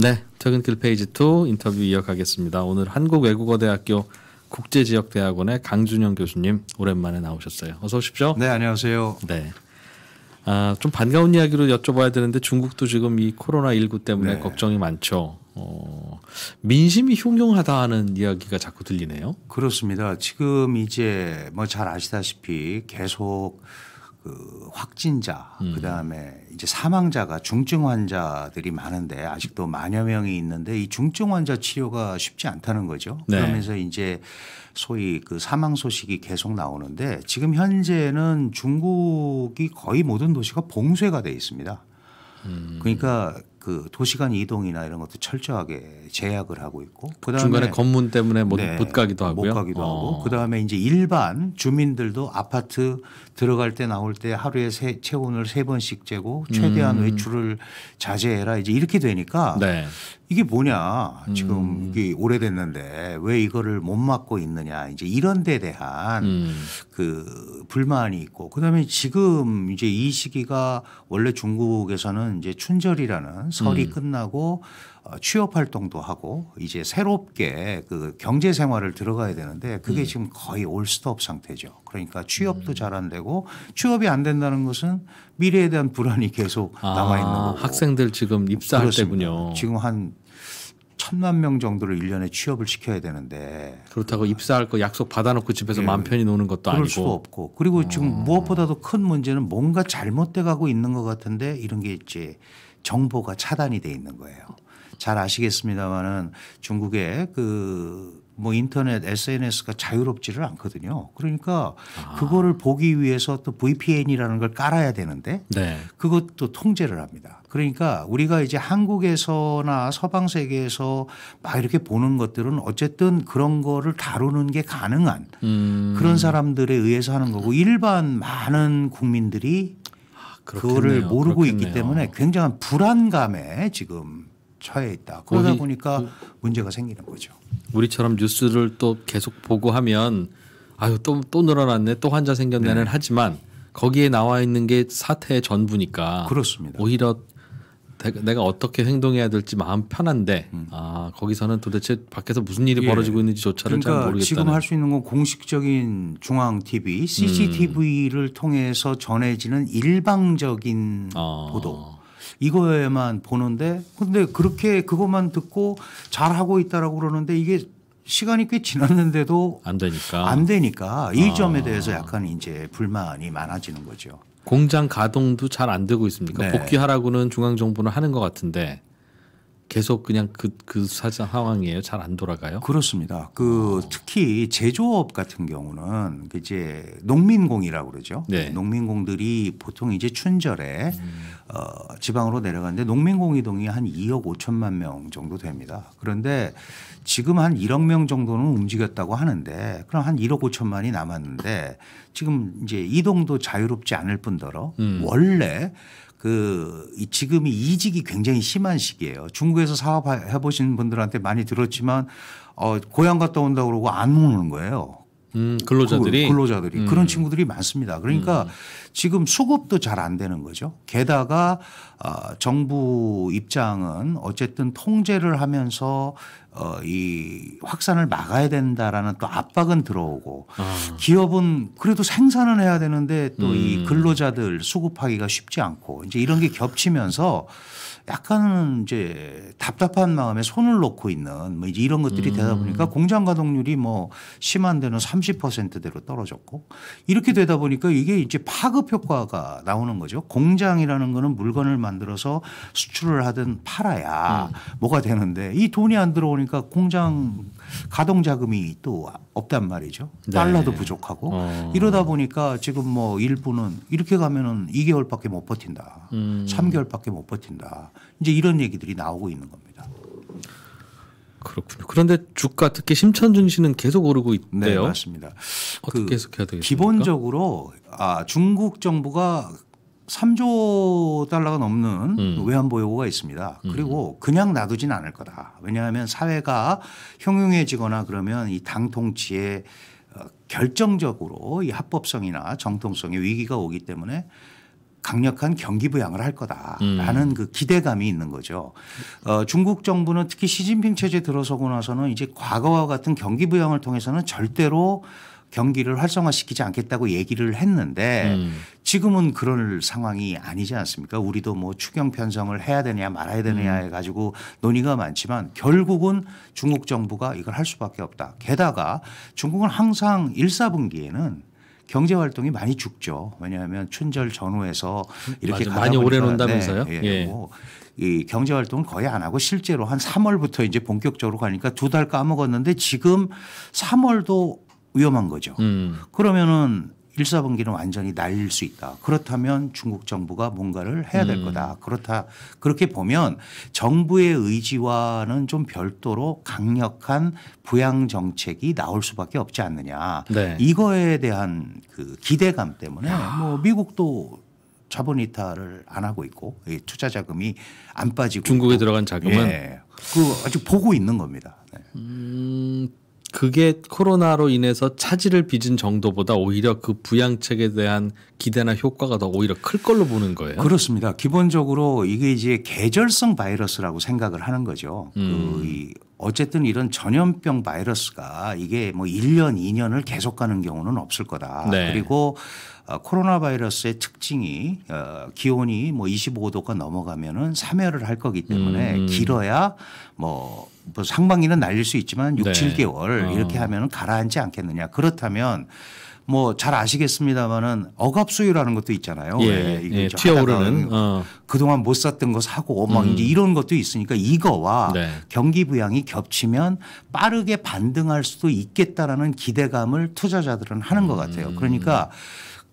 네, 퇴근길 페이지 2 인터뷰 이어가겠습니다. 오늘 한국외국어대학교 국제지역대학원의 강준영 교수님 오랜만에 나오셨어요. 어서 오십시오. 네, 안녕하세요. 네. 아, 좀 반가운 이야기로 여쭤봐야 되는데 중국도 지금 이 코로나 19 때문에 네. 걱정이 많죠. 어, 민심이 흉흉하다 하는 이야기가 자꾸 들리네요. 그렇습니다. 지금 이제 뭐 잘 아시다시피 계속 그 확진자 음. 그다음에 이제 사망자가 중증 환자들이 많은데 아직도 만여 명이 있는데 이 중증 환자 치료가 쉽지 않다는 거죠. 네. 그러면서 이제 소위 그 사망 소식이 계속 나오는데 지금 현재는 중국이 거의 모든 도시가 봉쇄가 돼 있습니다. 음. 그러니까 그 도시간 이동이나 이런 것도 철저하게 제약을 하고 있고 그다음에 중간에 검문 때문에 못, 네, 못 가기도 하고요. 못 가기도 어. 하고 그다음에 이제 일반 주민들도 아파트 들어갈 때 나올 때 하루에 세, 체온을 세 번씩 재고 최대한 음. 외출을 자제해라 이제 이렇게 되니까 네. 이게 뭐냐 지금 음. 이게 오래됐는데 왜 이거를 못 막고 있느냐 이제 이런 데 대한 음. 그 불만이 있고 그다음에 지금 이제 이 시기가 원래 중국에서는 이제 춘절이라는 설이 음. 끝나고 어, 취업 활동도 하고 이제 새롭게 그 경제 생활을 들어가야 되는데 그게 음. 지금 거의 올스톱 상태죠. 그러니까 취업도 음. 잘안 되고 취업이 안 된다는 것은 미래에 대한 불안이 계속 아, 남아 있는 거고 학생들 지금 입사할 그렇습니다. 때군요. 지금 한 천만 명 정도를 일년에 취업을 시켜야 되는데 그렇다고 입사할 거 약속 받아놓고 집에서 예, 맘 편히 노는 것도 아니고 그럴 수 없고 그리고 어. 지금 음. 무엇보다도 큰 문제는 뭔가 잘못돼 가고 있는 것 같은데 이런 게 이제 정보가 차단이 돼 있는 거예요. 잘 아시겠습니다만은 중국의 그 뭐 인터넷 SNS가 자유롭지를 않거든요. 그러니까 아. 그거를 보기 위해서 또 VPN이라는 걸 깔아야 되는데 네. 그것도 통제를 합니다. 그러니까 우리가 이제 한국에서나 서방 세계에서 막 이렇게 보는 것들은 어쨌든 그런 거를 다루는 게 가능한 음. 그런 사람들에 의해서 하는 거고 일반 많은 국민들이 아, 그거를 모르고 그렇겠네요. 있기 때문에 굉장한 불안감에 지금 처해 있다. 그러다 보니까 문제가 생기는 거죠. 우리처럼 뉴스를 또 계속 보고 하면 아유 또또 또 늘어났네 또 환자 생겼네는 네. 하지만 거기에 나와 있는 게 사태의 전부니까 그렇습니다. 오히려 내가 어떻게 행동해야 될지 마음 편한데 음. 아 거기서는 도대체 밖에서 무슨 일이 예. 벌어지고 있는지조차를 그러니까 잘 모르겠다. 지금 할 수 있는 건 공식적인 중앙 TV, CCTV를 음. 통해서 전해지는 일방적인 어. 보도. 이거에만 보는데 근데 그렇게 그것만 듣고 잘하고 있다라고 그러는데 이게 시간이 꽤 지났는데도 안 되니까 안 되니까 이 아. 점에 대해서 약간 이제 불만이 많아지는 거죠. 공장 가동도 잘 안 되고 있습니까? 네. 복귀하라고는 중앙 정부는 하는 것 같은데 계속 그냥 그, 그 사장 상황이에요. 잘 안 돌아가요. 그렇습니다. 그 오. 어. 특히 제조업 같은 경우는 그 이제 농민공이라고 그러죠. 네. 농민공들이 보통 이제 춘절에 음. 어, 지방으로 내려가는데 농민공 이동이 한 2억 5천만 명 정도 됩니다. 그런데 지금 한 1억 명 정도는 움직였다고 하는데 그럼 한 1억 5천만이 남았는데 지금 이제 이동도 자유롭지 않을 뿐더러 음. 원래 그 지금 이직이 굉장히 심한 시기예요. 중국에서 사업해 보신 분들한테 많이 들었지만 어 고향 갔다 온다 그러고 안 오는 거예요. 음, 근로자들이 그 근로자들이 음. 그런 친구들이 많습니다. 그러니까 음. 지금 수급도 잘 안 되는 거죠. 게다가 어, 정부 입장은 어쨌든 통제를 하면서 어, 이 확산을 막아야 된다라는 또 압박은 들어오고 아. 기업은 그래도 생산은 해야 되는데 또이 음. 근로자들 수급하기가 쉽지 않고 이제 이런 게 겹치면서 약간은 이제 답답한 마음에 손을 놓고 있는 뭐 이제 이런 것들이 되다 음. 보니까 공장 가동률이 뭐 심한 데는 30%대로 떨어졌고 이렇게 되다 보니까 이게 이제 파급 효과가 나오는 거죠. 공장이라는 거는 물건을 만들어서 수출을 하든 팔아야 음. 뭐가 되는데 이 돈이 안 들어오니까 공장 가동 자금이 또 없단 말이죠. 네. 달러도 네. 부족하고 어. 이러다 보니까 지금 뭐 일부는 이렇게 가면은 2개월밖에 못 버틴다. 음. 3개월밖에 못 버틴다. 이제 이런 얘기들이 나오고 있는 겁니다. 그렇군요. 그런데 주가 특히 심천준 씨는 계속 오르고 네, 있대요. 네, 맞습니다. 어떻게 그 해석해야 되겠습니까? 기본적으로 아, 중국 정부가 3조 달러가 넘는 음. 외환보 유고가 있습니다. 음. 그리고 그냥 놔두진 않을 거다. 왜냐하면 사회가 형용해지거나 그러면 이 당 통치에 어, 결정적으로 이 합법성이나 정통성에 위기가 오기 때문에 강력한 경기 부양을 할 거다라는 음. 그 기대감이 있는 거죠. 어, 중국 정부는 특히 시진핑 체제 들어서고 나서는 이제 과거와 같은 경기 부양을 통해서는 절대로 경기를 활성화시키지 않겠다고 얘기를 했는데 음. 지금은 그런 상황이 아니지 않습니까? 우리도 뭐 추경 편성을 해야 되냐 말아야 되냐해 음. 가지고 논의가 많지만 결국은 중국 정부가 이걸 할 수밖에 없다. 게다가 중국은 항상 1, 4분기에는 경제 활동이 많이 죽죠. 왜냐하면 춘절 전후에서 이렇게 맞아, 많이 오래 논다면서요? 네, 예. 뭐이 예. 경제 활동은 거의 안 하고 실제로 한 3월부터 이제 본격적으로 가니까 두 달 까먹었는데 지금 3월도 위험한 거죠. 음. 그러면은 1사분기는 완전히 날릴 수 있다. 그렇다면 중국 정부가 뭔가를 해야 될 음. 거다. 그렇다. 그렇게 보면 정부의 의지와는 좀 별도로 강력한 부양 정책이 나올 수밖에 없지 않느냐. 네. 이거에 대한 그 기대감 때문에 뭐 미국도 자본 이탈을 안 하고 있고 투자 자금이 안 빠지고 중국에 있고. 들어간 자금은 예. 그 아주 보고 있는 겁니다. 네. 음. 그게 코로나로 인해서 차질을 빚은 정도보다 오히려 그 부양책에 대한 기대나 효과가 더 오히려 클 걸로 보는 거예요. 그렇습니다. 기본적으로 이게 이제 계절성 바이러스라고 생각을 하는 거죠. 그 음. 그 어쨌든 이런 전염병 바이러스가 이게 뭐 1년 2년을 계속 가는 경우는 없을 거다. 네. 그리고 어, 코로나 바이러스의 특징이 어, 기온이 뭐 25도가 넘어가면은 사멸을 할 거기 때문에 음. 길어야 뭐, 뭐 상반기는 날릴 수 있지만 6, 네. 7개월 어. 이렇게 하면은 가라앉지 않겠느냐. 그렇다면 뭐잘 아시겠습니다만은 억압 수요라는 것도 있잖아요. 예, 예, 예 튀어오르는 어. 그동안 못 샀던 거 사고 막 음. 이제 이런 것도 있으니까 이거와 네. 경기 부양이 겹치면 빠르게 반등할 수도 있겠다라는 기대감을 투자자들은 하는 음. 것 같아요. 음. 그러니까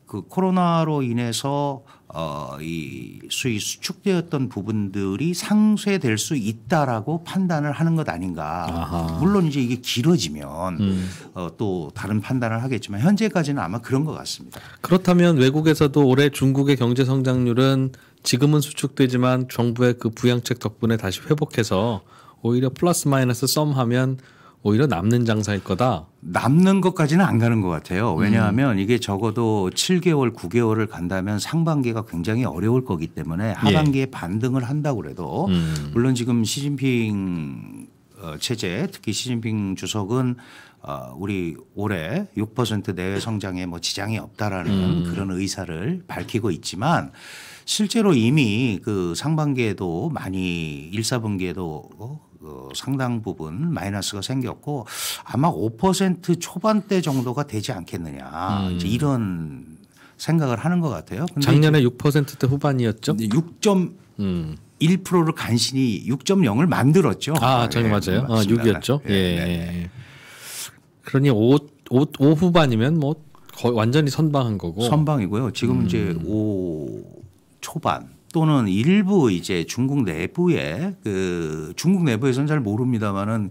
그 코로나로 인해서 어, 이 수익 수축되었던 부분들이 상쇄될 수 있다라고 판단을 하는 것 아닌가. 아하. 물론 이제 이게 길어지면 음. 어, 또 다른 판단을 하겠지만 현재까지는 아마 그런 것 같습니다. 그렇다면 외국에서도 올해 중국의 경제 성장률은 지금은 수축되지만 정부의 그 부양책 덕분에 다시 회복해서 오히려 플러스 마이너스 썸하면 오히려 남는 장사일 거다. 남는 것까지는 안 가는 것 같아요. 음. 왜냐하면 음. 이게 적어도 7개월, 9개월을 간다면 상반기가 굉장히 어려울 거기 때문에 하반기에 예. 반등을 한다고 그래도 음. 물론 지금 시진핑 어, 체제 특히 시진핑 주석은 어, 우리 올해 6% 내외 성장에 뭐 지장이 없다라는 음. 그런 의사를 밝히고 있지만 실제로 이미 그 상반기에도 많이 1, 4분기에도 어, 어, 상당 부분 마이너스가 생겼고 아마 5% 초반대 정도가 되지 않겠느냐 음. 이런 생각을 하는 것 같아요. 작년에 6%대 후반이었죠? 6.1%를 음. 간신히 6.0을 만들었죠. 아, 저희 예, 맞아요. 아, 어, 6이었죠. 예. 예. 네, 네. 그러니 5, 5, 5 후반이면 뭐 거의 완전히 선방한 거고. 선방이고요. 지금 음. 이제 5 초반 또는 일부 이제 중국 내부에 그 중국 내부에서는 잘 모릅니다만은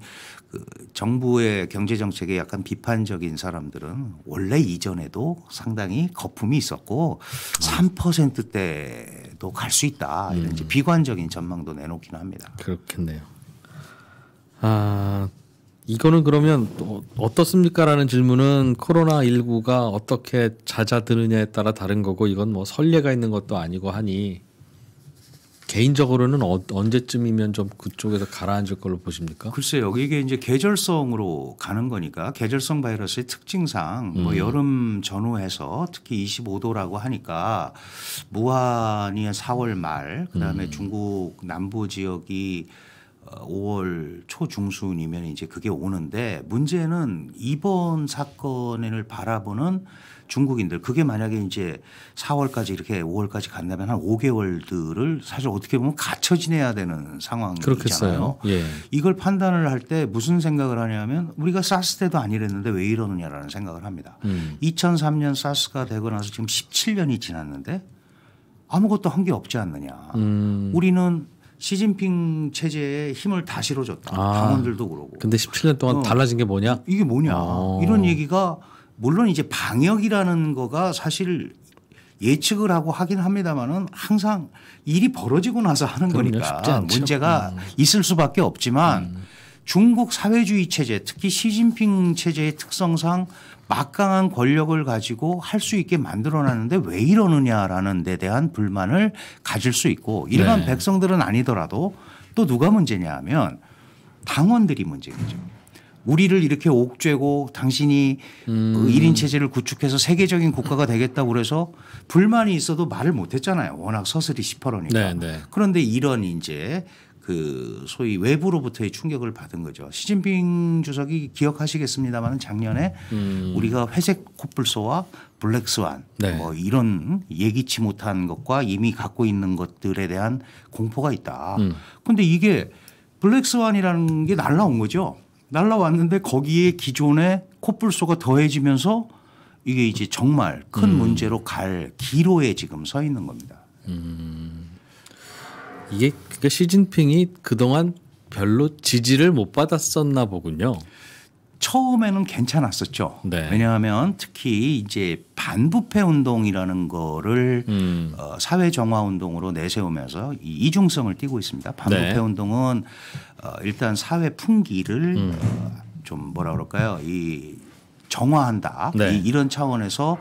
그 정부의 경제 정책에 약간 비판적인 사람들은 원래 이전에도 상당히 거품이 있었고 3%대도 갈 수 있다 이런 이 음. 비관적인 전망도 내놓기는 합니다. 그렇겠네요. 아 이거는 그러면 어, 어떻습니까라는 질문은 코로나 19가 어떻게 잦아드느냐에 따라 다른 거고 이건 뭐 선례가 있는 것도 아니고 하니 개인적으로는 어, 언제쯤이면 좀 그쪽에서 가라앉을 걸로 보십니까? 글쎄요. 이게 이제 계절성으로 가는 거니까 계절성 바이러스의 특징상 뭐 음. 뭐 여름 전후해서 특히 25도라고 하니까 무한이 4월 말 그다음에 음. 중국 남부 지역이 5월 어, 초중순이면 이제 그게 오는데 문제는 이번 사건을 바라보는 중국인들 그게 만약에 이제 4월까지 이렇게 5월까지 간다면 한 5개월들을 사실 어떻게 보면 갇혀 지내야 되는 상황이잖아요. 예. 이걸 판단을 할 때 무슨 생각을 하냐면 우리가 사스 때도 아니랬는데 왜 이러느냐라는 생각을 합니다. 음. 2003년 사스가 되고 나서 지금 17년이 지났는데 아무것도 한 게 없지 않느냐. 음. 우리는 시진핑 체제에 힘을 다 실어줬다. 아, 당원들도 그러고. 근데 17년 동안 어, 달라진 게 뭐냐? 이게 뭐냐? 오. 어. 이런 얘기가 물론 이제 방역이라는 거가 사실 예측을 하고 하긴 합니다만은 항상 일이 벌어지고 나서 하는 거니까 문제가 음. 있을 수밖에 없지만 음. 중국 사회주의 체제 특히 시진핑 체제의 특성상 막강한 권력을 가지고 할 수 있게 만들어놨는데 왜 이러느냐라는 데 대한 불만을 가질 수 있고 일반 네. 백성들은 아니더라도 또 누가 문제냐 하면 당원들이 문제겠죠. 우리를 이렇게 옥죄고 당신이 그 음. 1인 체제를 구축해서 세계적인 국가가 되겠다고 그래서 불만이 있어도 말을 못 했잖아요. 워낙 서슬이 시퍼러니까. 네네. 네. 그런데 이런 이제 그 소위 외부로부터의 충격을 받은 거죠. 시진핑 주석이 기억하시겠습니다만는 작년에 음. 우리가 회색 코뿔소와 블랙스완 네. 뭐 이런 예기치 못한 것과 이미 갖고 있는 것들에 대한 공포가 있다. 음. 근데 이게 블랙스완이라는 게 날라온 거죠. 날라왔는데 거기에 기존의 코뿔소가 더해지면서 이게 이제 정말 큰 음. 문제로 갈 기로에 지금 서 있는 겁니다. 음. 이게 그러니까 시진핑이 그동안 별로 지지를 못 받았었나 보군요. 처음에는 괜찮았었죠. 네. 왜냐하면 특히 이제 반부패 운동이라는 거를 음. 어, 사회 정화 운동으로 내세우면서 이중성을 띠고 있습니다. 반부패 네. 운동은 어, 일단 사회 풍기를 음. 어, 좀 뭐라 그럴까요? 이 정화한다. 네. 이, 이런 차원에서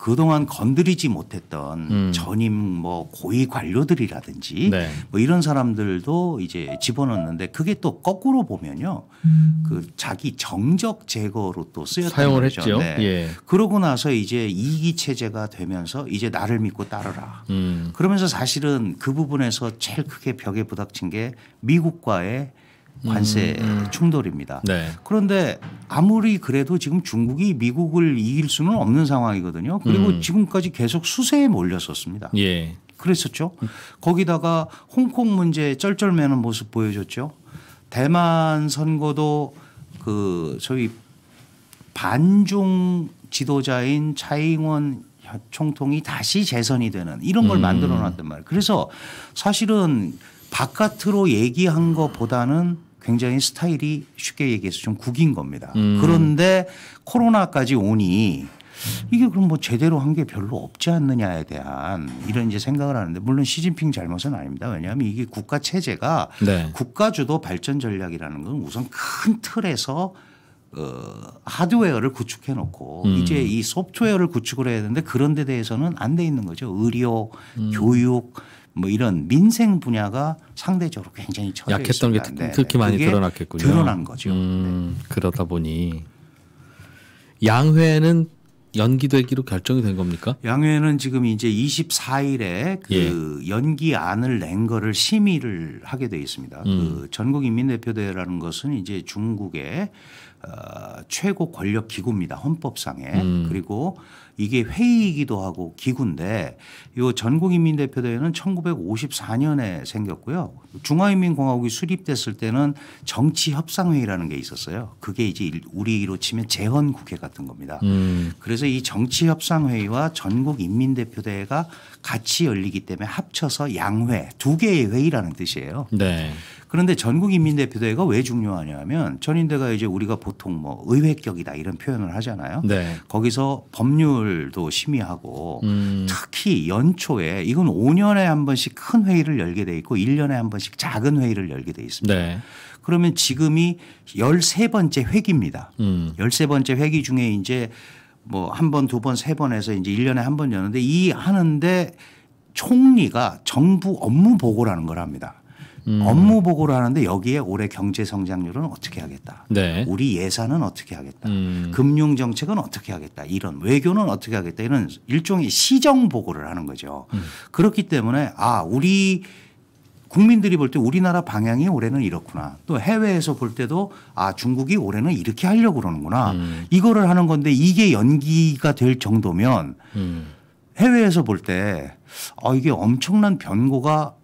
그동안 건드리지 못했던 음. 전임 뭐 고위 관료들이라든지 네. 뭐 이런 사람들도 이제 집어넣는데 그게 또 거꾸로 보면요. 음. 그 자기 정적 제거로 또 쓰였던 사용을 거죠. 했죠. 네. 예. 그러고 나서 이제 이기 체제가 되면서 이제 나를 믿고 따르라. 음. 그러면서 사실은 그 부분에서 제일 크게 벽에 부닥친 게 미국과의 관세 음, 음. 충돌입니다. 네. 그런데 아무리 그래도 지금 중국이 미국을 이길 수는 없는 상황이거든요. 그리고 음. 지금까지 계속 수세에 몰렸었습니다. 예. 그랬었죠. 거기다가 홍콩 문제 쩔쩔매는 모습 보여줬죠. 대만 선거도 그 소위 반중 지도자인 차잉원 총통이 다시 재선이 되는 이런 걸 음. 만들어 놨단 말이에요. 그래서 사실은 바깥으로 얘기한 것보다는 굉장히 스타일이 쉽게 얘기해서 좀 국인 겁니다. 음. 그런데 코로나까지 오니 이게 그럼 뭐 제대로 한 게 별로 없지 않느냐에 대한 이런 이제 생각을 하는데 물론 시진핑 잘못은 아닙니다. 왜냐하면 이게 국가 체제가 네. 국가 주도 발전 전략이라는 건 우선 큰 틀에서 어, 하드웨어를 구축해 놓고 음. 이제 이 소프트웨어를 구축을 해야 되는데 그런 데 대해서는 안 돼 있는 거죠. 의료, 음. 교육, 뭐 이런 민생 분야가 상대적으로 굉장히 약했던 게 특, 네, 네, 특히 많이 드러났겠군요. 드러난 거죠. 음, 네. 그러다 보니 양회는 연기되기로 결정이 된 겁니까? 양회는 지금 이제 24일에 그 예. 연기안을 낸 거를 심의를 하게 돼 있습니다. 음. 그 전국인민대표대회라는 것은 이제 중국의 어, 최고 권력 기구입니다. 헌법상에. 음. 그리고 이게 회의이기도 하고 기구인데 이 전국인민대표대회는 1954년에 생겼고요. 중화인민공화국이 수립됐을 때는 정치협상회의라는 게 있었어요. 그게 이제 우리로 치면 재헌국회 같은 겁니다. 음. 그래서 이 정치협상회의와 전국인민대표대회가 같이 열리기 때문에 합쳐서 양회 두 개의 회의라는 뜻이에요. 네. 그런데 전국인민대표대회가 왜 중요하냐면 하 전인대가 이제 우리가 보통 뭐 의회격이다 이런 표현을 하잖아요. 네. 거기서 법률도 심의하고 음. 특히 연초에 이건 5년에 한 번씩 큰 회의를 열게 돼 있고 1년에 한 번씩 작은 회의를 열게 돼 있습니다. 네. 그러면 지금이 13번째 회기입니다. 음. 13번째 회기 중에 이제 뭐 한 번, 두 번, 세 번 해서 이제 1년에 한 번 여는데 이 하는데 총리가 정부 업무 보고라는 걸 합니다. 음. 업무 보고를 하는데 여기에 올해 경제 성장률은 어떻게 하겠다. 네. 우리 예산은 어떻게 하겠다. 음. 금융 정책은 어떻게 하겠다. 이런 외교는 어떻게 하겠다. 이런 일종의 시정 보고를 하는 거죠. 음. 그렇기 때문에 아, 우리 국민들이 볼 때 우리나라 방향이 올해는 이렇구나. 또 해외에서 볼 때도 아 중국이 올해는 이렇게 하려고 그러는구나. 음. 이거를 하는 건데 이게 연기가 될 정도면 음. 해외에서 볼 때 아 이게 엄청난 변고가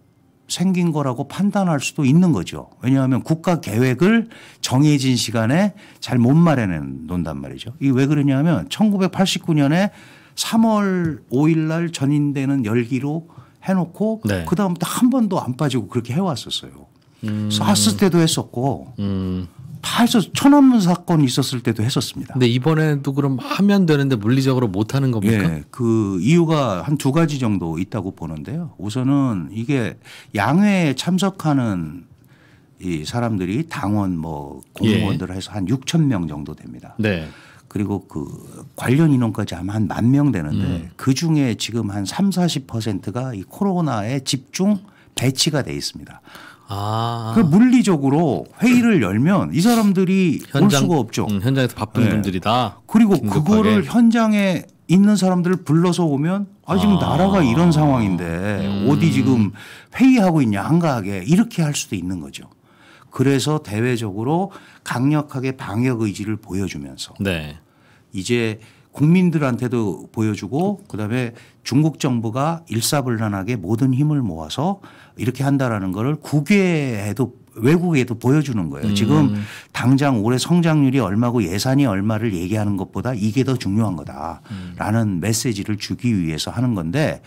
생긴 거라고 판단할 수도 있는 거죠. 왜냐하면 국가 계획을 정해진 시간에 잘못 마련해 놓는단 말이죠. 이왜 그러냐면 1989년에 3월 5일 날 전인되는 열기로 해놓고 네. 그다음부터 한 번도 안 빠지고 그렇게 해왔었어요. 음. 사스 때도 했었고 음. 다 했었 천안문 사건이 있었을 때도 했었습니다. 근데 이번에도 그럼 하면 되는데 물리적으로 못 하는 겁니까? 네, 그 이유가 한 두 가지 정도 있다고 보는데요. 우선은 이게 양회에 참석하는 이 사람들이 당원 뭐 공무원들 예. 해서 한 6천 명 정도 됩니다. 네. 그리고 그 관련 인원까지 아마 한만 명 되는데 음. 그 중에 지금 한 3, 40%가 이 코로나에 집중 배치가 돼 있습니다. 아. 그 물리적으로 회의를 열면 이 사람들이 현장, 올 수가 없죠. 음, 현장에서 바쁜 네. 분들이다. 그리고 긴급하게. 그거를 현장에 있는 사람들을 불러서 오면 아 지금 아. 나라가 이런 상황인데 음. 어디 지금 회의하고 있냐 한가하게 이렇게 할 수도 있는 거죠. 그래서 대외적으로 강력하게 방역 의지를 보여주면서 네. 이제 국민들한테도 보여주고 그다음에 중국 정부가 일사불란하게 모든 힘을 모아서 이렇게 한다라는 거를 국외에도 외국에도 보여주는 거예요. 음. 지금 당장 올해 성장률이 얼마고 예산이 얼마를 얘기하는 것보다 이게 더 중요한 음. 거다라는 음. 메시지를 주기 위해서 하는 건데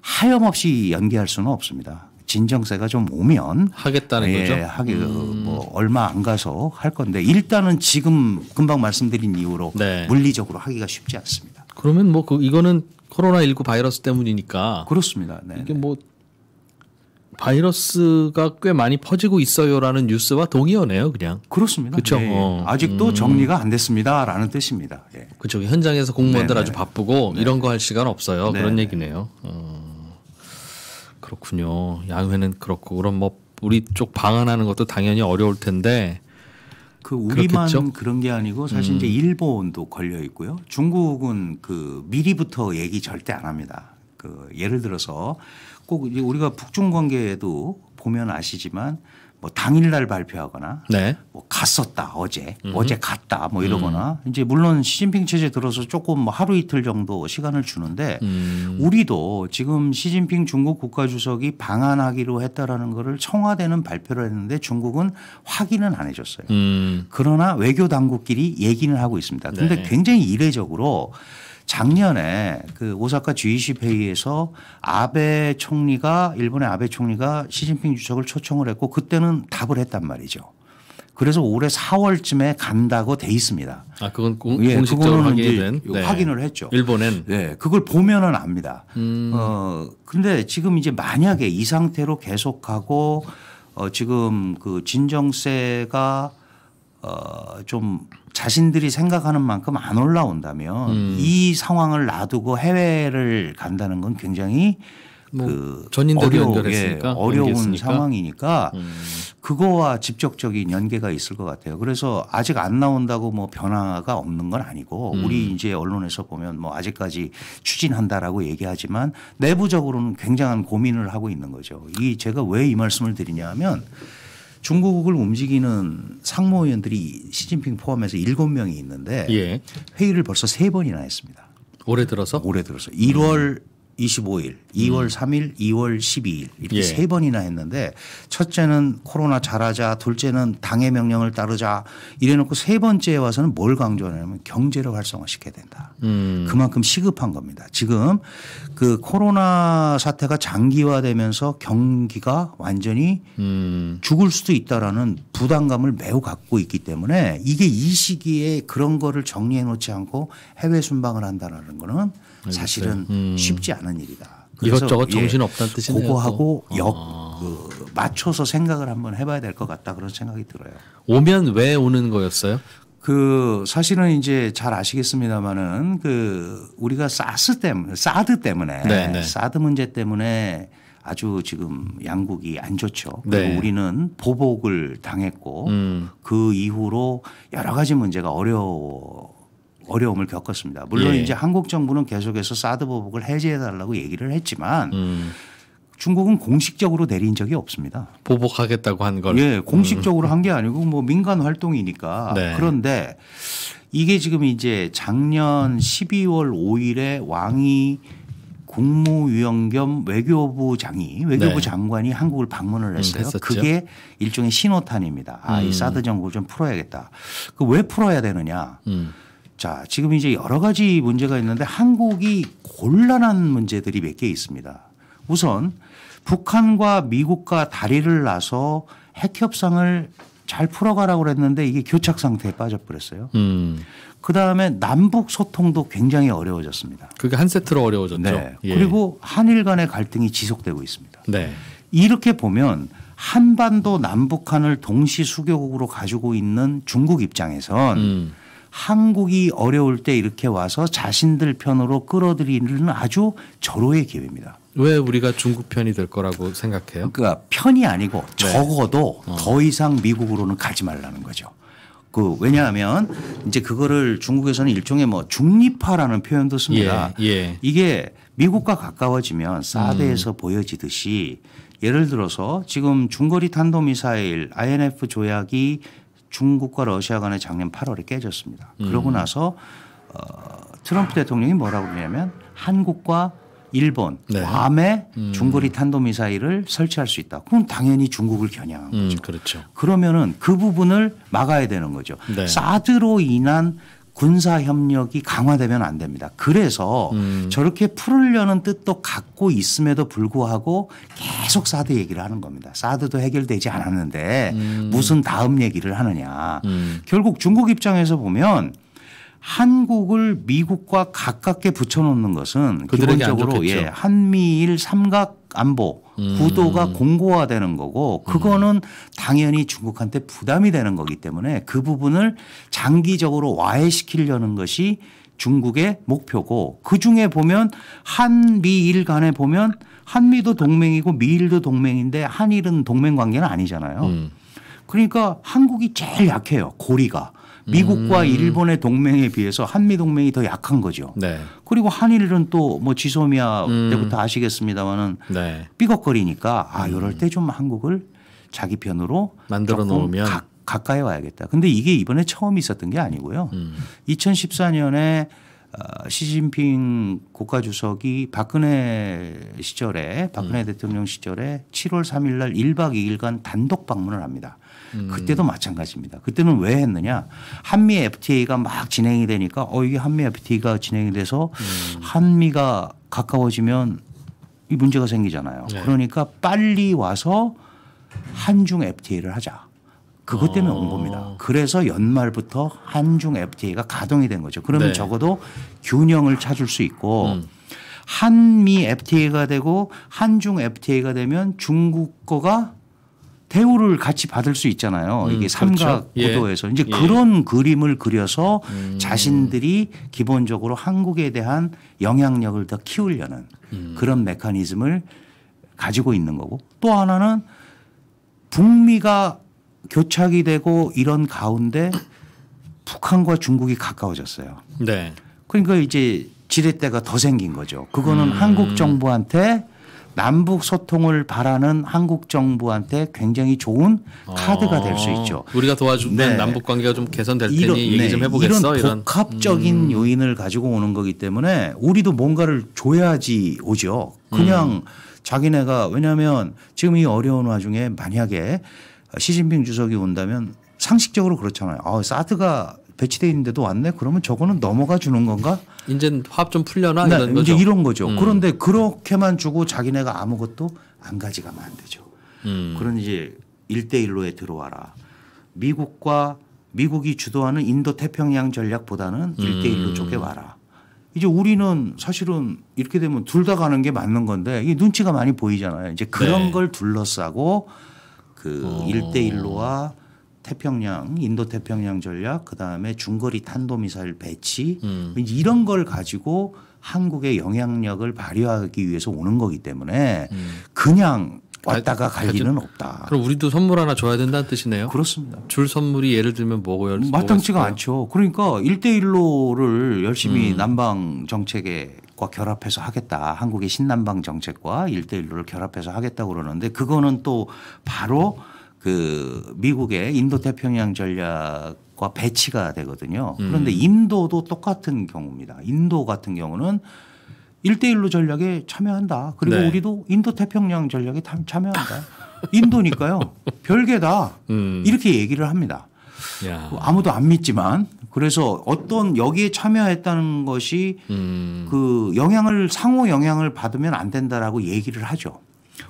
하염없이 연기할 수는 없습니다. 진정세가 좀 오면 하겠다는 예, 거죠. 하기 음. 뭐 얼마 안 가서 할 건데 일단은 지금 금방 말씀드린 이유로 네. 물리적으로 하기가 쉽지 않습니다. 그러면 뭐그 이거는 코로나 19 바이러스 때문이니까 그렇습니다. 네네. 이게 네. 뭐 바이러스가 꽤 많이 퍼지고 있어요라는 뉴스와 동의어네요, 그냥. 그렇습니다. 그렇죠. 네. 어. 아직도 음. 정리가 안 됐습니다라는 뜻입니다. 예. 그렇죠. 현장에서 공무원들 네네. 네. 아주 바쁘고 네네. 이런 거 할 시간 없어요. 네. 그런 얘기네요. 어. 그렇군요. 양회는 그렇고 그럼 뭐 우리 쪽 방한하는 것도 당연히 어려울 텐데 그 우리만 그렇겠죠? 그런 게 아니고 사실 음. 이제 일본도 걸려 있고요. 중국은 그 미리부터 얘기 절대 안 합니다. 그 예를 들어서 꼭 우리가 북중 관계에도 보면 아시지만 뭐 당일날 발표하거나 네. 뭐 갔었다 어제 음 어제 갔다 뭐 이러거나 음. 이제 물론 시진핑 체제 들어서 조금 뭐 하루 이틀 정도 시간을 주는데 음. 우리도 지금 시진핑 중국 국가주석이 방한하기로 했다라는 거를 청와대는 발표를 했는데 중국은 확인은 안 해줬어요. 음. 그러나 외교 당국끼리 얘기는 하고 있습니다. 그런데 네. 굉장히 이례적으로 작년에 그 오사카 G20 회의에서 아베 총리가 일본의 아베 총리가 시진핑 주석을 초청을 했고 그때는 답을 했단 말이죠. 그래서 올해 4월쯤에 간다고 돼 있습니다. 아 그건 공, 예, 식적으로 확인된 네. 확인을 했죠. 일본엔 네, 그걸 보면은 압니다. 음. 어 근데 지금 이제 만약에 이 상태로 계속하고 어 지금 그 진정세가 어좀 자신들이 생각하는 만큼 안 올라온다면 음. 이 상황을 놔두고 해외를 간다는 건 굉장히 뭐그전인들 연결했으니까 예, 어려운 연기했으니까. 상황이니까 음. 그거와 직접적인 연계가 있을 것 같아요. 그래서 아직 안 나온다고 뭐 변화가 없는 건 아니고 음. 우리 이제 언론에서 보면 뭐 아직까지 추진한다라고 얘기하지만 내부적으로는 굉장한 고민을 하고 있는 거죠. 이 제가 왜 이 말씀을 드리냐 하면 중국을 움직이는 상무위원들이 시진핑 포함해서 일곱 명이 있는데 예. 회의를 벌써 세번이나 했습니다. 올해 들어서? 올해 들어서. 1월 25일, 2월 음. 3일, 2월 12일 이렇게 예. 세 번이나 했는데 첫째는 코로나 잘하자, 둘째는 당의 명령을 따르자 이래놓고 세 번째에 와서는 뭘 강조하냐면 경제를 활성화시켜야 된다. 음. 그만큼 시급한 겁니다. 지금 그 코로나 사태가 장기화되면서 경기가 완전히 음. 죽을 수도 있다라는 부담감을 매우 갖고 있기 때문에 이게 이 시기에 그런 거를 정리해 놓지 않고 해외 순방을 한다라는 거는 사실은 음. 쉽지 않은 일이다. 이것저것 예, 정신 없다는 뜻이네요. 그거하고 아. 역 아. 그, 맞춰서 생각을 한번 해봐야 될 것 같다 그런 생각이 들어요. 오면 왜 오는 거였어요? 그 사실은 이제 잘 아시겠습니다만은 그 우리가 사스 때문에 사드 때문에 네네. 네. 사드 문제 때문에 아주 지금 양국이 안 좋죠. 그리고 네. 우리는 보복을 당했고 음. 그 이후로 여러 가지 문제가 어려워 어려움을 겪었습니다. 물론 예. 이제 한국 정부는 계속해서 사드 보복을 해제해 달라고 얘기를 했지만 음. 중국은 공식적으로 내린 적이 없습니다. 보복하겠다고 한 걸. 예, 음. 공식적으로 음. 한게 아니고 뭐 민간 활동이니까. 네. 그런데 이게 지금 이제 작년 12월 5일에 왕이 국무위원 겸 외교부 장이 외교부 네. 장관이 한국을 방문을 음, 했어요. 음, 그게 일종의 신호탄입니다. 아, 음. 이 사드 정부를 좀 풀어야겠다. 그 왜 풀어야 되느냐? 음. 자, 지금 이제 여러 가지 문제가 있는데 한국이 곤란한 문제들이 몇 개 있습니다. 우선 북한과 미국과 다리를 나서 핵협상을 잘 풀어가라고 그랬는데 이게 교착 상태에 빠져버렸어요. 음. 그 다음에 남북 소통도 굉장히 어려워졌습니다. 그게 한 세트로 어려워졌죠. 네. 예. 그리고 한일 간의 갈등이 지속되고 있습니다. 네. 이렇게 보면 한반도 남북한을 동시 수교국으로 가지고 있는 중국 입장에선 음. 한국이 어려울 때 이렇게 와서 자신들 편으로 끌어들이는 아주 절호의 기회입니다. 왜 우리가 중국 편이 될 거라고 생각해요? 그러니까 편이 아니고 네. 적어도 어. 더 이상 미국으로는 가지 말라는 거죠. 그 왜냐하면 이제 그거를 중국에서는 일종의 뭐 중립화라는 표현도 씁니다. 예, 예. 이게 미국과 가까워지면 사드에서 음. 보여지듯이 예를 들어서 지금 중거리 탄도미사일 INF 조약이 중국과 러시아 간의 작년 8월에 깨졌습니다. 음. 그러고 나서 어, 트럼프 대통령이 뭐라고 그러냐면 한국과 일본, 괌에 네. 음. 중거리 탄도 미사일을 설치할 수 있다. 그럼 당연히 중국을 겨냥한 음, 거죠. 음, 그렇죠. 그러면은그 부분을 막아야 되는 거죠. 네. 사드로 인한 군사 협력이 강화되면 안 됩니다. 그래서 음. 저렇게 풀으려는 뜻도 갖고 있음에도 불구하고 계속 사드 얘기를 하는 겁니다. 사드도 해결되지 않았는데 음. 무슨 다음 얘기를 하느냐. 음. 결국 중국 입장에서 보면 한국을 미국과 가깝게 붙여놓는 것은 기본적으로 예, 한미일 삼각 안보 음. 구도가 음. 공고화되는 거고 음. 그거는 음. 당연히 중국한테 부담이 되는 거기 때문에 그 부분을 장기적으로 와해시키려는 것이 중국의 목표고 그 중에 보면 한미일 간에 보면 한미도 동맹이고 미일도 동맹인데 한일은 동맹 관계는 아니잖아요. 음. 그러니까 한국이 제일 약해요 고리가 미국과 음. 일본의 동맹에 비해서 한미 동맹이 더 약한 거죠. 네. 그리고 한일은 또 뭐 지소미아 음. 때부터 아시겠습니다마는 네. 삐걱거리니까 아 이럴 음. 때좀 한국을 자기 편으로 만들어 놓으면 가, 가까이 와야겠다. 근데 이게 이번에 처음 있었던 게 아니고요. 음. 2014년에 어, 시진핑 국가주석이 박근혜 시절에 박근혜 음. 대통령 시절에 7월 3일 날 1박 2일간 단독 방문을 합니다. 음. 그때도 마찬가지입니다. 그때는 왜 했느냐 한미 FTA가 막 진행이 되니까 어 이게 한미 FTA가 진행이 돼서 음. 한미가 가까워지면 이 문제가 생기잖아요. 네. 그러니까 빨리 와서 한중 FTA를 하자. 그것 때문에 어. 온 겁니다. 그래서 연말부터 한중 FTA가 가동이 된 거죠. 그러면 네. 적어도 균형을 찾을 수 있고 음. 한미 FTA가 되고 한중 FTA가 되면 중국 거가 대우를 같이 받을 수 있잖아요. 음, 이게 그렇죠. 삼각 그렇죠. 구도에서 예. 이제 그런 그림을 그려서 음. 자신들이 기본적으로 한국에 대한 영향력을 더 키우려는 음. 그런 메커니즘을 가지고 있는 거고 또 하나는 북미가 교착이 되고 이런 가운데 북한과 중국이 가까워졌어요. 네. 그러니까 이제 지렛대가 더 생긴 거죠. 그거는 음. 한국 정부한테 남북 소통을 바라는 한국 정부한테 굉장히 좋은 어. 카드가 될 수 있죠. 우리가 도와주면 네. 남북 관계가 좀 개선될 이런, 테니 얘기 네. 좀 해보겠어. 이런 복합적인 음. 요인을 가지고 오는 거기 때문에 우리도 뭔가를 줘야지 오죠. 그냥 음. 자기네가 왜냐하면 지금 이 어려운 와중에 만약에 시진핑 주석이 온다면 상식적으로 그렇잖아요. 아, 사드가 배치돼 있는데도 왔네. 그러면 저거는 넘어가 주는 건가? 이제 화합 좀 풀려나 네, 이런 거죠. 이런 거죠. 음. 그런데 그렇게만 주고 자기네가 아무것도 안 가져가면 안 되죠. 음. 그런 이제 일대일로에 들어와라. 미국과 미국이 주도하는 인도 태평양 전략보다는 음. 일대일로 쪽에 와라. 이제 우리는 사실은 이렇게 되면 둘 다 가는 게 맞는 건데 이게 눈치가 많이 보이잖아요. 이제 그런 네. 걸 둘러싸고 그일대일로와 어. 태평양 인도 태평양 전략 그다음에 중거리 탄도미사일 배치 음. 이런 걸 가지고 한국의 영향력을 발휘하기 위해서 오는 거기 때문에 음. 그냥 왔다가 갈 아, 일은 없다. 그럼 우리도 선물 하나 줘야 된다는 뜻이네요. 그렇습니다. 줄 선물이 예를 들면 뭐고요? 마땅치가 않죠. 그러니까 일대일로를 열심히 음. 남방 정책과 결합해서 하겠다. 한국의 신남방 정책과 일대일로를 결합해서 하겠다 그러는데 그거는 또 바로 음. 그 미국의 인도 태평양 전략과 배치가 되거든요. 음. 그런데 인도도 똑같은 경우입니다. 인도 같은 경우는 일대일로 전략에 참여한다. 그리고 네. 우리도 인도 태평양 전략에 참여한다. 인도니까요. 별개다. 음. 이렇게 얘기를 합니다. 야. 아무도 안 믿지만 그래서 어떤 여기에 참여했다는 것이 음. 그 영향을 상호 영향을 받으면 안 된다라고 얘기를 하죠.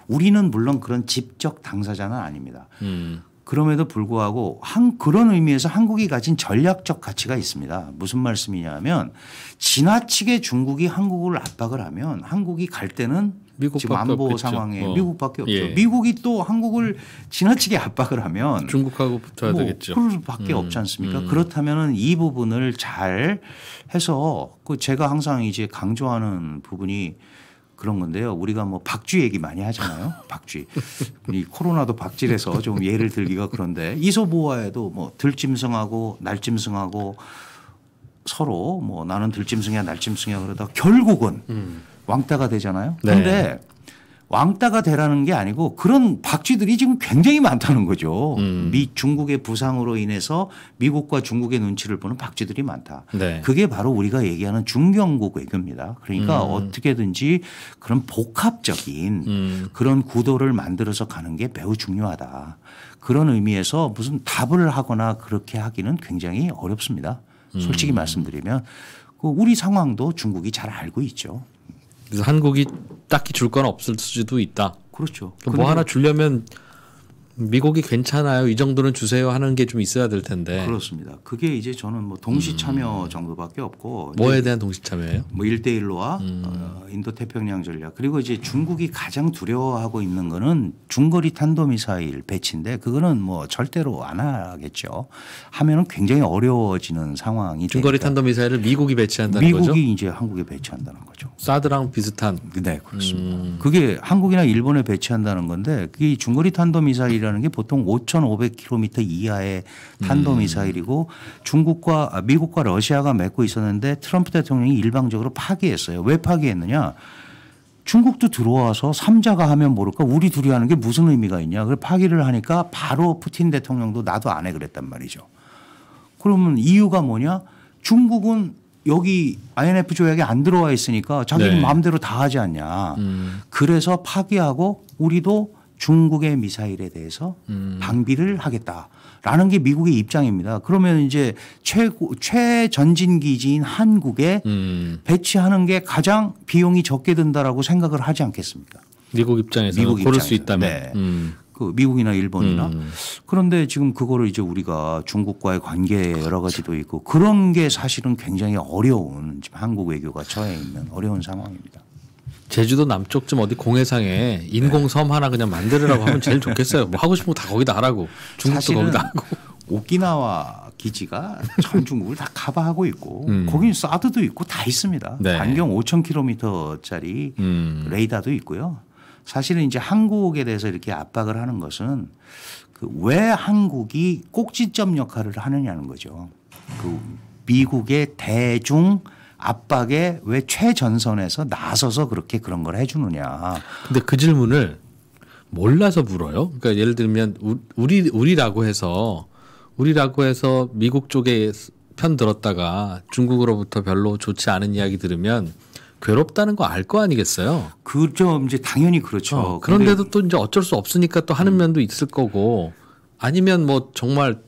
우리는 물론 그런 직접 당사자는 아닙니다. 음. 그럼에도 불구하고 한 그런 의미에서 한국이 가진 전략적 가치가 있습니다. 무슨 말씀이냐면 지나치게 중국이 한국을 압박을 하면 한국이 갈 때는 지금 안보 없겠죠. 상황에 어. 미국밖에 없죠. 예. 미국이 또 한국을 지나치게 압박을 하면 중국하고 붙어야 뭐 되겠죠. 그럴 수밖에 음. 없지 않습니까? 음. 그렇다면은 이 부분을 잘 해서 그 제가 항상 이제 강조하는 부분이 그런 건데요. 우리가 뭐 박쥐 얘기 많이 하잖아요. 박쥐. 이 코로나도 박질라서좀 예를 들기가 그런데 이소보화에도뭐 들짐승하고 날짐승하고 서로 뭐 나는 들짐승이야 날짐승이야 그러다 결국은 음. 왕따가 되잖아요. 그런데 네. 왕따가 되라는 게 아니고 그런 박쥐들이 지금 굉장히 많다는 거죠. 음. 미 중국의 부상으로 인해서 미국과 중국의 눈치를 보는 박쥐들이 많다. 네. 그게 바로 우리가 얘기하는 중경국 외교입니다. 그러니까 음. 어떻게든지 그런 복합적인 음. 그런 구도를 만들어서 가는 게 매우 중요하다. 그런 의미에서 무슨 답을 하거나 그렇게 하기는 굉장히 어렵습니다. 솔직히 음. 말씀드리면 그 우리 상황도 중국이 잘 알고 있죠. 그래서 한국이 딱히 줄 건 없을 수도 있다. 그렇죠. 뭐 하나 그 주려면 미국이 괜찮아요. 이 정도는 주세요 하는 게 좀 있어야 될 텐데. 그렇습니다. 그게 이제 저는 뭐 동시 참여 음. 정도밖에 없고 뭐에 대한 동시 참여예요? 뭐 1대1로와 음. 어, 인도 태평양 전략. 그리고 이제 중국이 가장 두려워하고 있는 거는 중거리 탄도 미사일 배치인데 그거는 뭐 절대로 안 하겠죠. 하면은 굉장히 어려워지는 상황이 중거리 탄도 미사일을 미국이 배치한다는 미국이 거죠? 미국이 이제 한국에 배치한다는 거죠. 사드랑 비슷한. 네, 그렇습니다. 음. 그게 한국이나 일본에 배치한다는 건데 그게 중거리 탄도 미사일이 미사일이라는 게 보통 5,500km 이하의 탄도미사일이고 음. 중국과 아, 미국과 러시아가 맺고 있었는데 트럼프 대통령이 일방적으로 파기했어요. 왜 파기했느냐? 중국도 들어와서 삼자가 하면 모를까 우리 둘이 하는 게 무슨 의미가 있냐. 그걸 파기를 하니까 바로 푸틴 대통령도 나도 안 해 그랬단 말이죠. 그러면 이유가 뭐냐? 중국은 여기 INF 조약에 안 들어와 있으니까 자기는 네. 마음대로 다 하지 않냐. 음. 그래서 파기하고 우리도 중국의 미사일에 대해서 음. 방비를 하겠다라는 게 미국의 입장입니다. 그러면 이제 최고 최전진 기지인 한국에 음. 배치하는 게 가장 비용이 적게 든다라고 생각을 하지 않겠습니까? 미국 입장에서 미국 고를 입장에서. 수 있다면 네. 음. 그 미국이나 일본이나 음. 그런데 지금 그거를 이제 우리가 중국과의 관계 여러 가지도 있고 그런 게 사실은 굉장히 어려운 지금 한국 외교가 처해 있는 어려운 상황입니다. 제주도 남쪽쯤 어디 공해상에 인공섬 하나 그냥 만들으라고 하면 제일 좋겠어요. 뭐 하고 싶은 거 다 거기다 하라고. 중국도 거기다 하고. 오키나와 기지가 전 중국을 다 커버하고 있고 음. 거긴 사드도 있고 다 있습니다. 네. 반경 5,000km짜리 음. 레이더도 있고요. 사실은 이제 한국에 대해서 이렇게 압박을 하는 것은 그 왜 한국이 꼭지점 역할을 하느냐는 거죠. 그 미국의 대중 압박에 왜 최전선에서 나서서 그렇게 그런 걸 해주느냐. 근데 그 질문을 몰라서 물어요. 그러니까 예를 들면 우리 우리라고 해서 우리라고 해서 미국 쪽에 편 들었다가 중국으로부터 별로 좋지 않은 이야기 들으면 괴롭다는 거 알거 거 아니겠어요? 그죠 이제 당연히 그렇죠. 어, 그런데도 또 이제 어쩔 수 없으니까 또 하는 면도 있을 거고 아니면 뭐 정말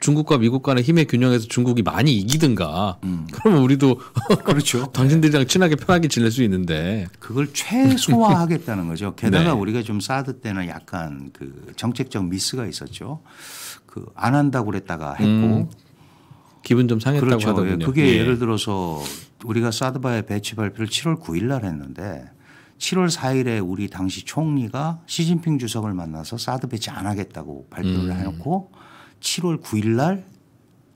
중국과 미국 간의 힘의 균형에서 중국이 많이 이기든가 음. 그러면 우리도 그렇죠. 당신들이랑 친하게 편하게 지낼 수 있는데 그걸 최소화하겠다는 거죠. 네. 게다가 네. 우리가 좀 사드 때는 약간 그 정책적 미스가 있었죠. 그 안 한다고 그랬다가 했고 음. 기분 좀 상했다고 그렇죠. 예, 하더군요. 그게 예. 를 들어서 우리가 사드바의 배치 발표를 7월 9일 날 했는데 7월 4일에 우리 당시 총리가 시진핑 주석을 만나서 사드 배치 안 하겠다고 발표를 음. 해놓고 7월 9일 날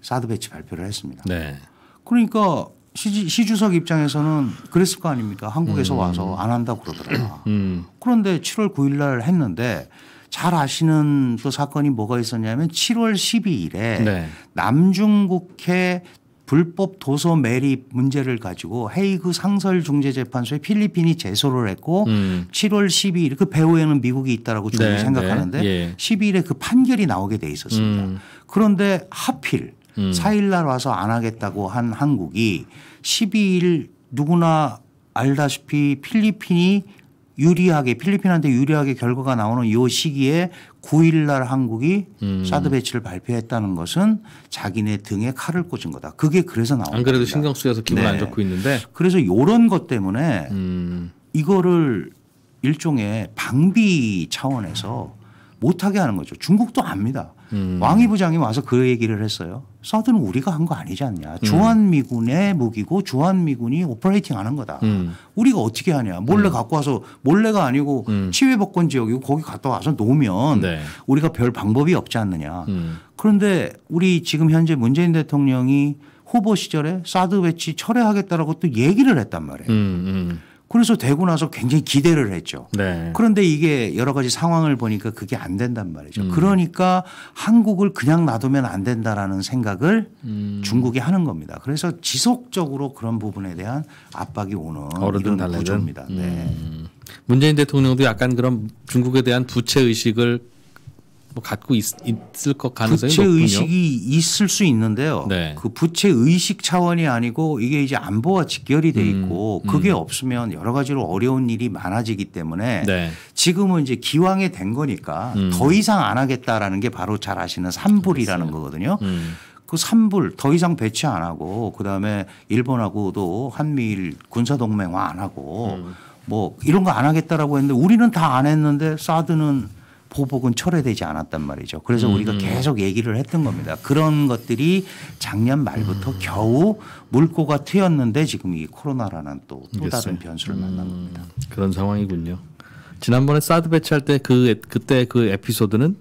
사드 배치 발표를 했습니다. 네. 그러니까 시, 주석 입장에서는 그랬을 거 아닙니까? 한국에서 음. 와서 안 한다고 그러더라. 음. 그런데 7월 9일 날 했는데 잘 아시는 그 사건이 뭐가 있었냐면 7월 12일에 네. 남중국해 불법 도서 매립 문제를 가지고 헤이그 상설 중재재판소에 필리핀이 제소를 했고 음. 7월 12일 그 배후에는 미국이 있다라고 저는 네, 생각하는데 네, 예. 12일에 그 판결이 나오게 돼 있었습니다. 음. 그런데 하필 음. 4일 날 와서 안 하겠다고 한 한국이 12일 누구나 알다시피 필리핀이 유리하게 필리핀한테 유리하게 결과가 나오는 이 시기에 9일날 한국이 음. 사드 배치를 발표했다는 것은 자기네 등에 칼을 꽂은 거다. 그게 그래서 나온 거안 그래도 겁니다. 신경 쓰여서 기분 네. 안 좋고 있는데. 그래서 이런 것 때문에 음. 이거를 일종의 방비 차원에서 못하게 하는 거죠. 중국도 압니다. 음. 왕이 부장이 와서 그 얘기를 했어요. 사드는 우리가 한 거 아니지 않냐. 주한미군의 음. 무기고 주한미군이 오퍼레이팅 하는 거다. 음. 우리가 어떻게 하냐. 몰래 음. 갖고 와서 몰래가 아니고 음. 치외복권 지역이고 거기 갔다 와서 놓으면 네. 우리가 별 방법이 없지 않느냐. 음. 그런데 우리 지금 현재 문재인 대통령이 후보 시절에 사드 배치 철회하겠다라고 또 얘기를 했단 말이에요. 그래서 되고 나서 굉장히 기대를 했죠. 네. 그런데 이게 여러 가지 상황을 보니까 그게 안 된단 말이죠. 음. 그러니까 한국을 그냥 놔두면 안 된다라는 생각을 음. 중국이 하는 겁니다. 그래서 지속적으로 그런 부분에 대한 압박이 오는 이런 달래는. 구조입니다. 네. 음. 문재인 대통령도 약간 그런 중국에 대한 부채 의식을 뭐 갖고 있, 을것 가능성이 부채 높군요. 의식이 있을 수 있는데요. 네. 그 부채 의식 차원이 아니고 이게 이제 안보와 직결이 돼 음, 있고 음, 음. 그게 없으면 여러 가지로 어려운 일이 많아지기 때문에 네. 지금은 이제 기왕에 된 거니까 음. 더 이상 안 하겠다라는 게 바로 잘 아시는 삼불이라는 거거든요. 음. 그 산불 더 이상 배치 안 하고 그다음에 일본하고도 한미일 군사 동맹화 안 하고 음. 뭐 이런 거 안 하겠다라고 했는데 우리는 다 안 했는데 사드는 보복은 초래되지 않았단 말이죠. 그래서 음. 우리가 계속 얘기를 했던 겁니다. 그런 것들이 작년 말부터 음. 겨우 물꼬가 트였는데 지금 이 코로나라는 또, 또 다른 변수를 만난 겁니다. 음, 그런 상황이군요. 지난번에 사드 배치할 때 그 그때 그 에피소드는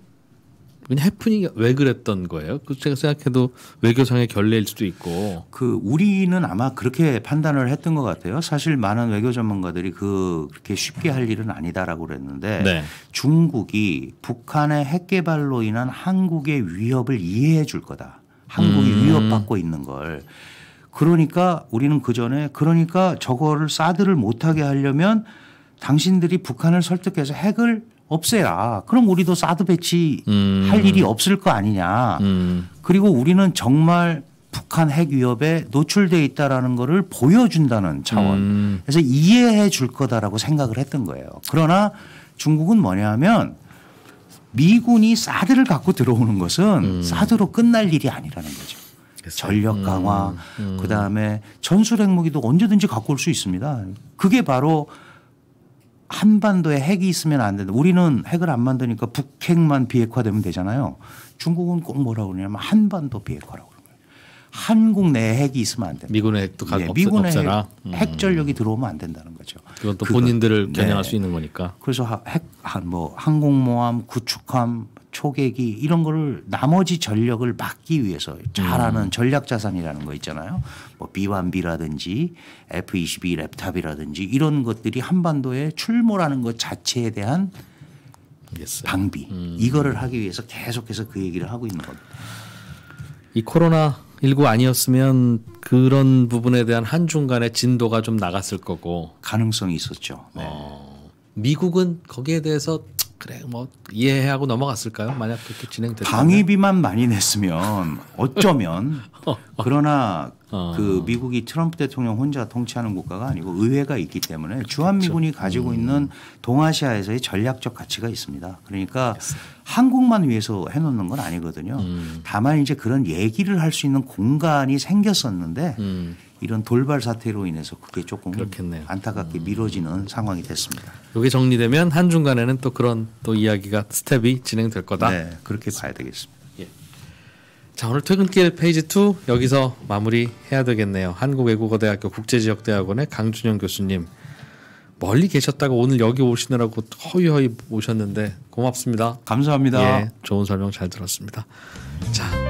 그냥 해프닝이 왜 그랬던 거예요? 그 제가 생각해도 외교상의 결례일 수도 있고. 그 우리는 아마 그렇게 판단을 했던 것 같아요. 사실 많은 외교 전문가들이 그 그렇게 쉽게 할 일은 아니다라고 그랬는데 네. 중국이 북한의 핵 개발로 인한 한국의 위협을 이해해 줄 거다. 한국이 음. 위협받고 있는 걸. 그러니까 우리는 그 전에 그러니까 저거를 사드를 못하게 하려면 당신들이 북한을 설득해서 핵을 없애라. 그럼 우리도 사드 배치 음. 할 일이 없을 거 아니냐. 음. 그리고 우리는 정말 북한 핵 위협에 노출돼 있다라는 거를 보여준다는 차원. 음. 그래서 이해해 줄 거다라고 생각을 했던 거예요. 그러나 중국은 뭐냐하면 미군이 사드를 갖고 들어오는 것은 음. 사드로 끝날 일이 아니라는 거죠. 전력 강화, 음, 음. 그 다음에 전술 핵무기도 언제든지 갖고 올 수 있습니다. 그게 바로 한반도에 핵이 있으면 안 된다. 우리는 핵을 안 만드니까 북핵만 비핵화되면 되잖아요. 중국은 꼭 뭐라고 그러냐면 한반도 비핵화라고 그러는 한국 내 핵이 있으면 안 된다. 미군의 핵도 네, 없, 미군의 없애라. 음. 핵, 전력이 들어오면 안 된다는 거죠. 그건 또 그건, 본인들을 겨냥할 네. 수 있는 거니까. 그래서 핵, 뭐 항공모함, 구축함, 초계기 이런 거를 나머지 전력을 막기 위해서 잘하는 음. 전략 자산이라는 거 있잖아요. 뭐 B1B라든지 F22 랩탑이라든지 이런 것들이 한반도에 출몰하는 것 자체에 대한 yes. 방비 음. 이거를 하기 위해서 계속해서 그 얘기를 하고 있는 겁니다. 이 코로나 19 아니었으면 그런 부분에 대한 한중 간의 진도가 좀 나갔을 거고 가능성이 있었죠. 네. 어. 미국은 거기에 대해서 그래 뭐 이해하고 넘어갔을까요? 만약 그렇게 진행됐다면 강의비만 많이 냈으면 어쩌면 어. 그러나 어. 그 미국이 트럼프 대통령 혼자 통치하는 국가가 아니고 의회가 있기 때문에 주한미군이 가지고 음. 있는 동아시아에서의 전략적 가치가 있습니다. 그러니까 알습니다 한국만 위해서 해놓는 건 아니거든요. 음. 다만 이제 그런 얘기를 할 수 있는 공간이 생겼었는데 음. 이런 돌발 사태로 인해서 그게 조금 그렇겠네요. 안타깝게 음. 미뤄지는 상황이 됐습니다. 이게 정리되면 한중간에는 또 그런 또 이야기가 스텝이 진행될 거다. 네, 그렇게 봐야 되겠습니다. 자 오늘 퇴근길 페이지 2 여기서 마무리 해야 되겠네요. 한국외국어대학교 국제지역대학원의 강준영 교수님 멀리 계셨다가 오늘 여기 오시느라고 허이허이 오셨는데 고맙습니다. 감사합니다. 예, 좋은 설명 잘 들었습니다. 자.